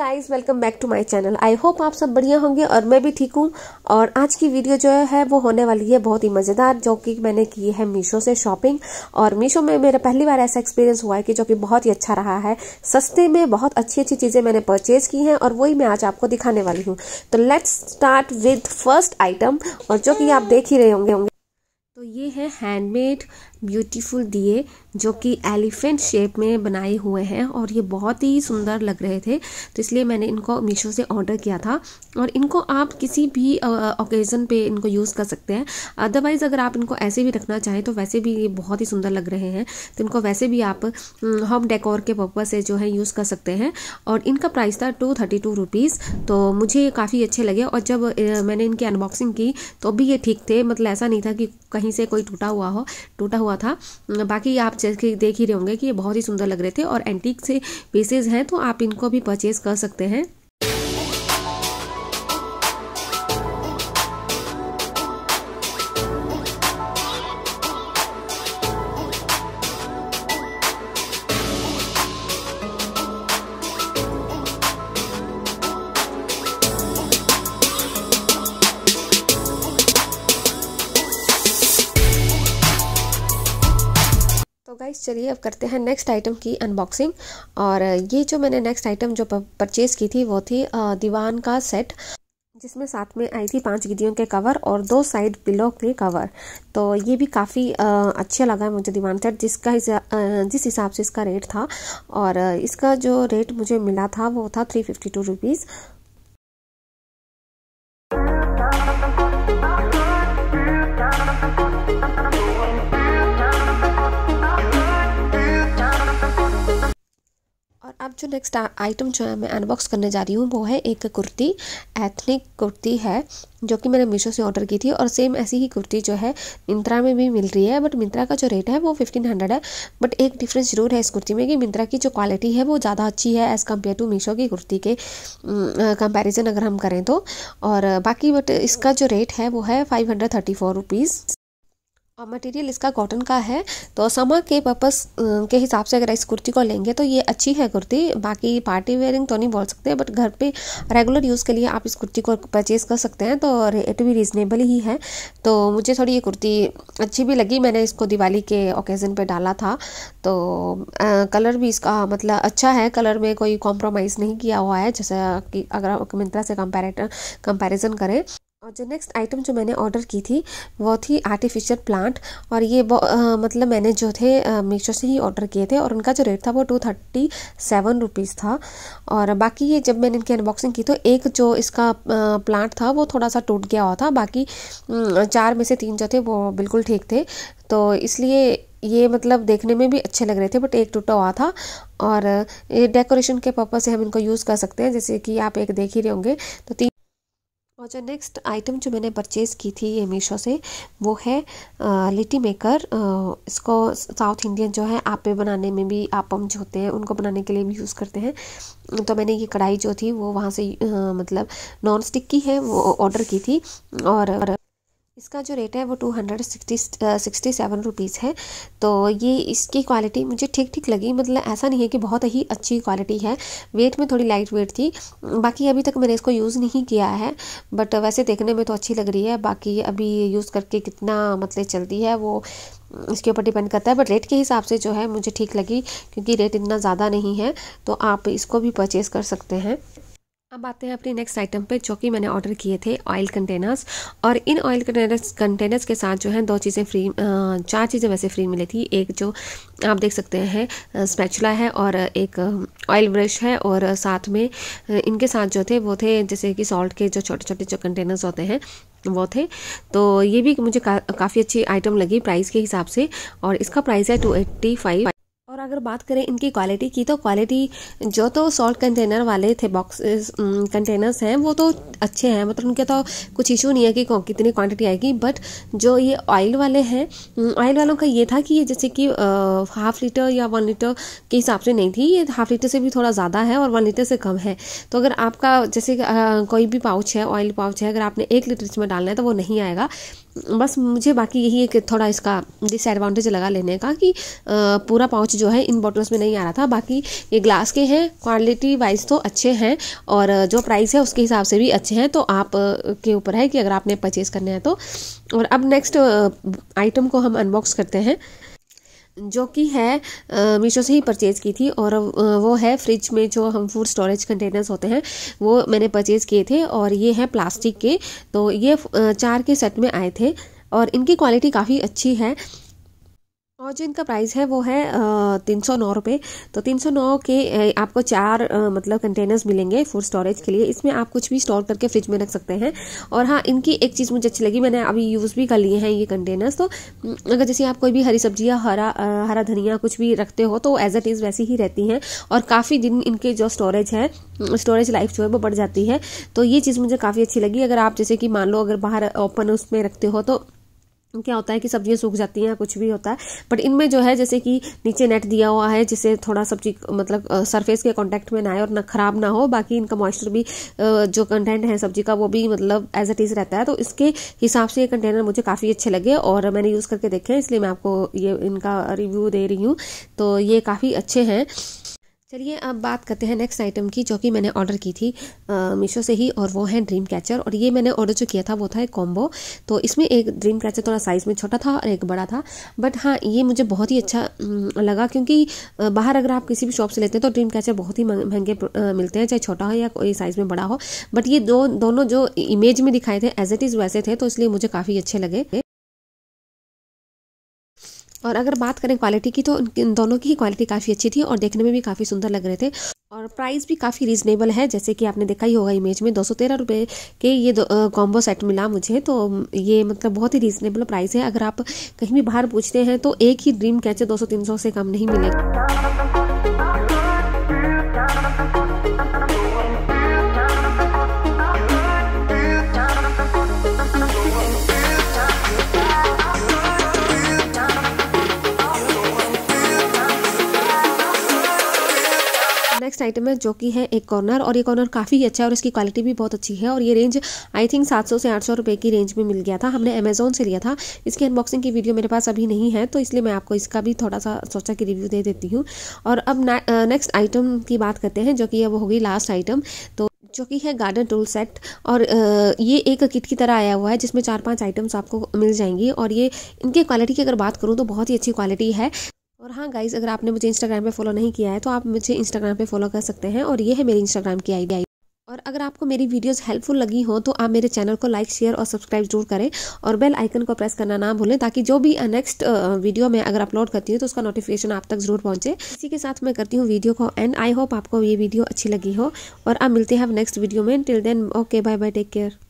guys welcome back to my channel I hope आप सब बढ़िया होंगे और मैं भी ठीक हूँ और आज की वीडियो जो है वो होने वाली है बहुत ही मज़ेदार जो कि मैंने की है मीशो से शॉपिंग और मीशो में मेरा पहली बार ऐसा एक्सपीरियंस हुआ है कि जो कि बहुत ही अच्छा रहा है सस्ते में बहुत अच्छी अच्छी चीज़ें मैंने परचेज की हैं और वही मैं आज आपको दिखाने वाली हूँ तो let's start with first item और जो कि आप देख ही रहे होंगे होंगे तो ये है हैंडमेड ब्यूटीफुल दिए जो कि एलिफेंट शेप में बनाए हुए हैं और ये बहुत ही सुंदर लग रहे थे तो इसलिए मैंने इनको मीशो से ऑर्डर किया था और इनको आप किसी भी ओकेज़न पे इनको यूज़ कर सकते हैं अदरवाइज़ अगर आप इनको ऐसे भी रखना चाहें तो वैसे भी ये बहुत ही सुंदर लग रहे हैं तो इनको वैसे भी आप होम डेकोर के पर्पज़ से जो है यूज़ कर सकते हैं और इनका प्राइस था टू थर्टी टू रुपीज़ तो मुझे काफ़ी अच्छे लगे और जब मैंने इनकी अनबॉक्सिंग की तो भी ये ठीक थे मतलब ऐसा नहीं था कि कहीं कहीं से कोई टूटा हुआ हो टूटा हुआ था बाकी आप जैसे देख ही रहे होंगे कि ये बहुत ही सुंदर लग रहे थे और एंटीक से पीसेज हैं तो आप इनको भी परचेज़ कर सकते हैं तो गाइस चलिए अब करते हैं नेक्स्ट आइटम की अनबॉक्सिंग और ये जो मैंने नेक्स्ट आइटम जो परचेज़ की थी वो थी दीवान का सेट जिसमें साथ में आई थी पांच गिदियों के कवर और दो साइड पिलो के कवर तो ये भी काफ़ी अच्छा लगा मुझे दीवान सेट जिसका जिस हिसाब से इसका रेट था और इसका जो रेट मुझे मिला था वो था थ्री फिफ्टी टू रुपीज़ जो नेक्स्ट आइटम जो है मैं अनबॉक्स करने जा रही हूँ वो है एक कुर्ती एथनिक कुर्ती है जो कि मैंने मीशो से ऑर्डर की थी और सेम ऐसी ही कुर्ती जो है मिंत्रा में भी मिल रही है बट मिंत्रा का जो रेट है वो फिफ्टीन हंड्रेड है बट एक डिफरेंस जरूर है इस कुर्ती में कि मिंत्रा की जो क्वालिटी है वो ज़्यादा अच्छी है एज़ कम्पेयर टू मीशो की कुर्ती के कंपेरिजन अगर हम करें तो और बाकी बट इसका जो रेट है वो है five hundred thirty four rupees और मटेरियल इसका कॉटन का है तो समर के पर्पस के हिसाब से अगर इस कुर्ती को लेंगे तो ये अच्छी है कुर्ती बाकी पार्टी वेयरिंग तो नहीं बोल सकते बट घर पे रेगुलर यूज़ के लिए आप इस कुर्ती को परचेज़ कर सकते हैं तो रेट भी रीज़नेबल ही है तो मुझे थोड़ी ये कुर्ती अच्छी भी लगी मैंने इसको दिवाली के ओकेज़न पर डाला था तो आ, कलर भी इसका मतलब अच्छा है कलर में कोई कॉम्प्रोमाइज़ नहीं किया हुआ है जैसा कि अगर मिंत्रा से कंपेरेट कंपेरिजन करें और जो नेक्स्ट आइटम जो मैंने ऑर्डर की थी वो थी आर्टिफिशियल प्लांट और ये आ, मतलब मैंने जो थे मीशो से ही ऑर्डर किए थे और उनका जो रेट था वो टू थर्टी सेवन रुपीज़ था और बाकी ये जब मैंने इनकी अनबॉक्सिंग की तो एक जो इसका आ, प्लांट था वो थोड़ा सा टूट गया हुआ था बाकी चार में से तीन जो थे वो बिल्कुल ठीक थे तो इसलिए ये मतलब देखने में भी अच्छे लग रहे थे बट एक टूटा हुआ था और ये डेकोरेशन के पर्पज़ से हम इनको यूज़ कर सकते हैं जैसे कि आप एक देख ही रहे होंगे तो तीन और जो नेक्स्ट आइटम जो मैंने परचेज़ की थी ये मीशो से वो है लिटी मेकर इसको साउथ इंडियन जो है आपे बनाने में भी आपम जो होते हैं उनको बनाने के लिए भी यूज़ करते हैं तो मैंने ये कढ़ाई जो थी वो वहाँ से आ, मतलब नॉन स्टिक की है वो ऑर्डर की थी और इसका जो रेट है वो two hundred sixty sixty seven rupees है तो ये इसकी क्वालिटी मुझे ठीक ठीक लगी मतलब ऐसा नहीं है कि बहुत ही अच्छी क्वालिटी है वेट में थोड़ी लाइट वेट थी बाकी अभी तक मैंने इसको यूज़ नहीं किया है बट वैसे देखने में तो अच्छी लग रही है बाकी अभी यूज़ करके कितना मतलब चलती है वो इसके ऊपर डिपेंड करता है बट रेट के हिसाब से जो है मुझे ठीक लगी क्योंकि रेट इतना ज़्यादा नहीं है तो आप इसको भी परचेज़ कर सकते हैं अब आते हैं अपने नेक्स्ट आइटम पे जो कि मैंने ऑर्डर किए थे ऑयल कंटेनर्स और इन ऑयल कंटेनर्स कंटेनर्स के साथ जो है दो चीज़ें फ्री चार चीज़ें वैसे फ्री मिली थी एक जो आप देख सकते हैं स्पैचुला है और एक ऑयल ब्रश है और साथ में इनके साथ जो थे वो थे जैसे कि सॉल्ट के जो छोटे छोटे जो कंटेनर्स होते हैं वो थे तो ये भी मुझे का, काफ़ी अच्छी आइटम लगी प्राइस के हिसाब से और इसका प्राइस है टू एट्टी फाइव और अगर बात करें इनकी क्वालिटी की तो क्वालिटी जो तो सॉल्ट कंटेनर वाले थे बॉक्सेस कंटेनर्स हैं वो तो अच्छे हैं मतलब उनके तो कुछ इशू नहीं है कि कितनी क्वांटिटी आएगी बट जो ये ऑयल वाले हैं ऑयल वालों का ये था कि ये जैसे कि हाफ लीटर या वन लीटर के हिसाब से नहीं थी ये हाफ लीटर से भी थोड़ा ज़्यादा है और वन लीटर से कम है तो अगर आपका जैसे कोई भी पाउच है ऑयल पाउच है अगर आपने एक लीटर इसमें डालना है तो वो नहीं आएगा बस मुझे बाकी यही एक थोड़ा इसका डिसएडवांटेज लगा लेने का कि पूरा पाउच जो है इन बॉटल्स में नहीं आ रहा था बाकी ये ग्लास के हैं क्वालिटी वाइज तो अच्छे हैं और जो प्राइस है उसके हिसाब से भी अच्छे हैं तो आप के ऊपर है कि अगर आपने परचेज़ करने हैं तो और अब नेक्स्ट आइटम को हम अनबॉक्स करते हैं जो कि है मीशो से ही परचेज़ की थी और वो है फ्रिज में जो हम फूड स्टोरेज कंटेनर्स होते हैं वो मैंने परचेज़ किए थे और ये हैं प्लास्टिक के तो ये चार के सेट में आए थे और इनकी क्वालिटी काफ़ी अच्छी है और जो इनका प्राइस है वो है तीन सौ नौ रुपये तो तीन सौ नौ के आपको चार मतलब कंटेनर्स मिलेंगे फूड स्टोरेज के लिए इसमें आप कुछ भी स्टोर करके फ्रिज में रख सकते हैं और हाँ इनकी एक चीज़ मुझे अच्छी लगी मैंने अभी यूज़ भी कर लिए हैं ये कंटेनर्स तो अगर जैसे आप कोई भी हरी सब्जी या हरा हरा धनिया कुछ भी रखते हो तो एज एट इज़ वैसी ही रहती हैं और काफ़ी दिन इनके जो स्टोरेज है स्टोरेज लाइफ जो है वो बढ़ जाती है तो ये चीज़ मुझे काफ़ी अच्छी लगी अगर आप जैसे कि मान लो अगर बाहर ओपन उसमें रखते हो तो क्या होता है कि सब्जियां सूख जाती हैं कुछ भी होता है बट इनमें जो है जैसे कि नीचे नेट दिया हुआ है जिससे थोड़ा सब्जी मतलब सरफेस के कांटेक्ट में ना आए और ना खराब ना हो बाकी इनका मॉइस्चर भी जो कंटेंट है सब्जी का वो भी मतलब एज इट इज़ रहता है तो इसके हिसाब से ये कंटेनर मुझे काफ़ी अच्छे लगे और मैंने यूज़ करके देखे हैं इसलिए मैं आपको ये इनका रिव्यू दे रही हूँ तो ये काफ़ी अच्छे हैं चलिए अब बात करते हैं नेक्स्ट आइटम की जो कि मैंने ऑर्डर की थी मीशो से ही और वो है ड्रीम कैचर और ये मैंने ऑर्डर जो किया था वो था एक कॉम्बो तो इसमें एक ड्रीम कैचर थोड़ा साइज़ में छोटा था और एक बड़ा था बट हाँ ये मुझे बहुत ही अच्छा लगा क्योंकि बाहर अगर आप किसी भी शॉप से लेते हैं तो ड्रीम कैचर बहुत ही महंगे मिलते हैं चाहे छोटा हो या कोई साइज़ में बड़ा हो बट ये दो दोनों जो इमेज में दिखाए थे एज इट इज़ वैसे थे तो इसलिए मुझे काफ़ी अच्छे लगे और अगर बात करें क्वालिटी की तो इन दोनों की ही क्वालिटी काफ़ी अच्छी थी और देखने में भी काफ़ी सुंदर लग रहे थे और प्राइस भी काफ़ी रीजनेबल है जैसे कि आपने देखा ही होगा इमेज में दो सौ तेरह रुपये के ये कॉम्बो सेट मिला मुझे तो ये मतलब बहुत ही रीजनेबल प्राइस है अगर आप कहीं भी बाहर पूछते हैं तो एक ही ड्रीम कैचर दो सौ तीन सौ से कम नहीं मिलेगा नेक्स्ट आइटम है जो कि है एक कॉर्नर और ये कॉर्नर काफ़ी अच्छा है और इसकी क्वालिटी भी बहुत अच्छी है और ये रेंज आई थिंक सात सौ से आठ सौ रुपये की रेंज में मिल गया था हमने अमेजोन से लिया था इसकी अनबॉक्सिंग की वीडियो मेरे पास अभी नहीं है तो इसलिए मैं आपको इसका भी थोड़ा सा सोचा कि रिव्यू दे देती हूँ और अब नेक्स्ट आइटम की बात करते हैं जो कि वो होगी लास्ट आइटम तो जो कि है गार्डन टूल सेट और ये एक किट की तरह आया हुआ है जिसमें चार पांच आइटम्स आपको मिल जाएंगी और ये इनके क्वालिटी की अगर बात करूँ तो बहुत ही अच्छी क्वालिटी है और हाँ गाइज अगर आपने मुझे इंस्टाग्राम पे फॉलो नहीं किया है तो आप मुझे इंस्टाग्राम पे फॉलो कर सकते हैं और ये है मेरी इंस्टाग्राम की आईडी और अगर आपको मेरी वीडियोस हेल्पफुल लगी हो तो आप मेरे चैनल को लाइक शेयर और सब्सक्राइब जरूर करें और बेल आइकन को प्रेस करना ना भूलें ताकि जो भी नेक्स्ट uh, वीडियो uh, मैं अगर अपलोड करती हूँ तो उसका नोटिफिकेशन आप तक जरूर पहुंचे इसी के साथ मैं करती हूँ वीडियो को एंड आई होप आपको ये वीडियो अच्छी लगी हो और आप मिलते हैं नेक्स्ट वीडियो में till then okay bye bye take care